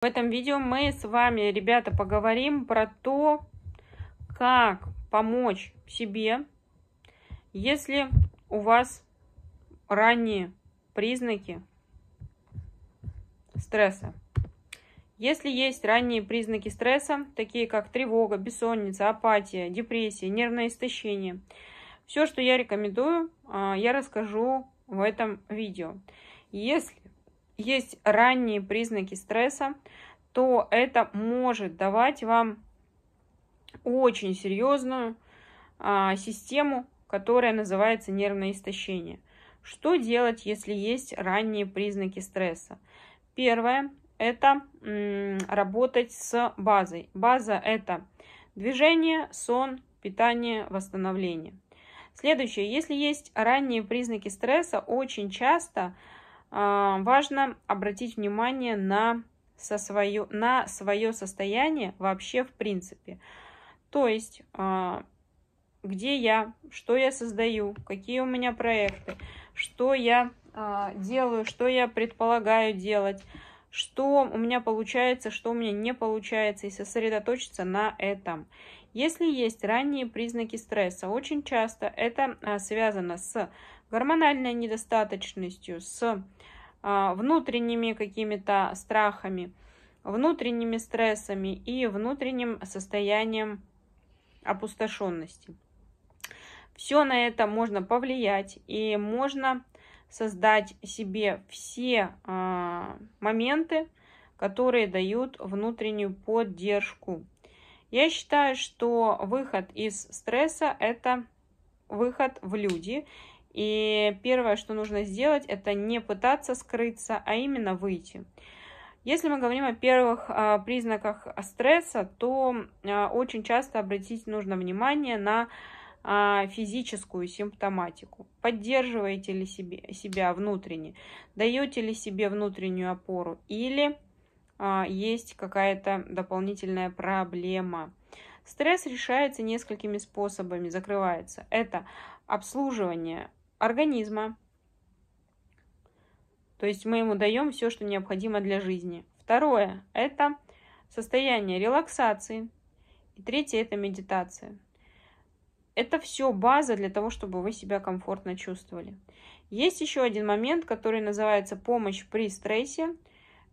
В этом видео мы с вами, ребята, поговорим про то, как помочь себе, если у вас ранние признаки стресса. Если есть ранние признаки стресса, такие как тревога, бессонница, апатия, депрессия, нервное истощение, все, что я рекомендую, а, я расскажу в этом видео. Если есть ранние признаки стресса, то это может давать вам очень серьезную а, систему, которая называется нервное истощение. Что делать, если есть ранние признаки стресса? Первое – это работать с базой. База – это движение, сон, питание, восстановление. Следующее. Если есть ранние признаки стресса, очень часто – а, важно обратить внимание на, со свое, на свое состояние вообще в принципе. То есть, а, где я, что я создаю, какие у меня проекты, что я а, делаю, что я предполагаю делать, что у меня получается, что у меня не получается, и сосредоточиться на этом. Если есть ранние признаки стресса, очень часто это а, связано с гормональной недостаточностью, с а, внутренними какими-то страхами, внутренними стрессами и внутренним состоянием опустошенности. Все на это можно повлиять и можно создать себе все а, моменты, которые дают внутреннюю поддержку. Я считаю, что выход из стресса – это выход в люди. И первое, что нужно сделать, это не пытаться скрыться, а именно выйти. Если мы говорим о первых а, признаках стресса, то а, очень часто обратить нужно внимание на а, физическую симптоматику. Поддерживаете ли себе, себя внутренне, даете ли себе внутреннюю опору или а, есть какая-то дополнительная проблема. Стресс решается несколькими способами, закрывается. Это обслуживание организма, то есть мы ему даем все, что необходимо для жизни. Второе – это состояние релаксации. И третье – это медитация. Это все база для того, чтобы вы себя комфортно чувствовали. Есть еще один момент, который называется помощь при стрессе –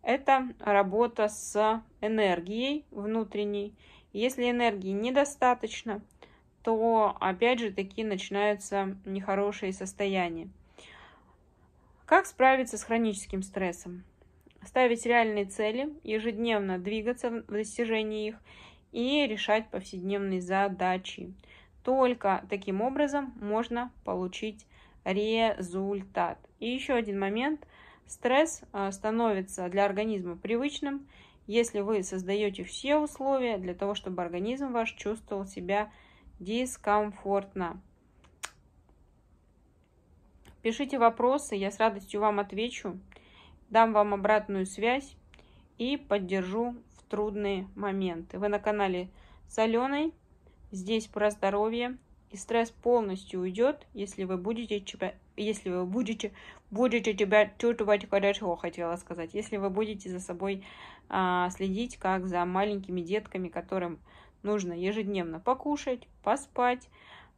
это работа с энергией внутренней. Если энергии недостаточно, то опять же таки начинаются нехорошие состояния. Как справиться с хроническим стрессом? Ставить реальные цели, ежедневно двигаться в достижении их и решать повседневные задачи. Только таким образом можно получить результат. И еще один момент – Стресс э, становится для организма привычным, если вы создаете все условия для того, чтобы организм ваш чувствовал себя дискомфортно. Пишите вопросы, я с радостью вам отвечу, дам вам обратную связь и поддержу в трудные моменты. Вы на канале Соленой, здесь про здоровье, и стресс полностью уйдет, если вы будете тебя, если вы будете, будете тебя чувствовать хорошо, хотела сказать, если вы будете за собой а, следить, как за маленькими детками, которым нужно ежедневно покушать, поспать,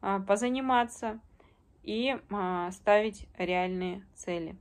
а, позаниматься и а, ставить реальные цели.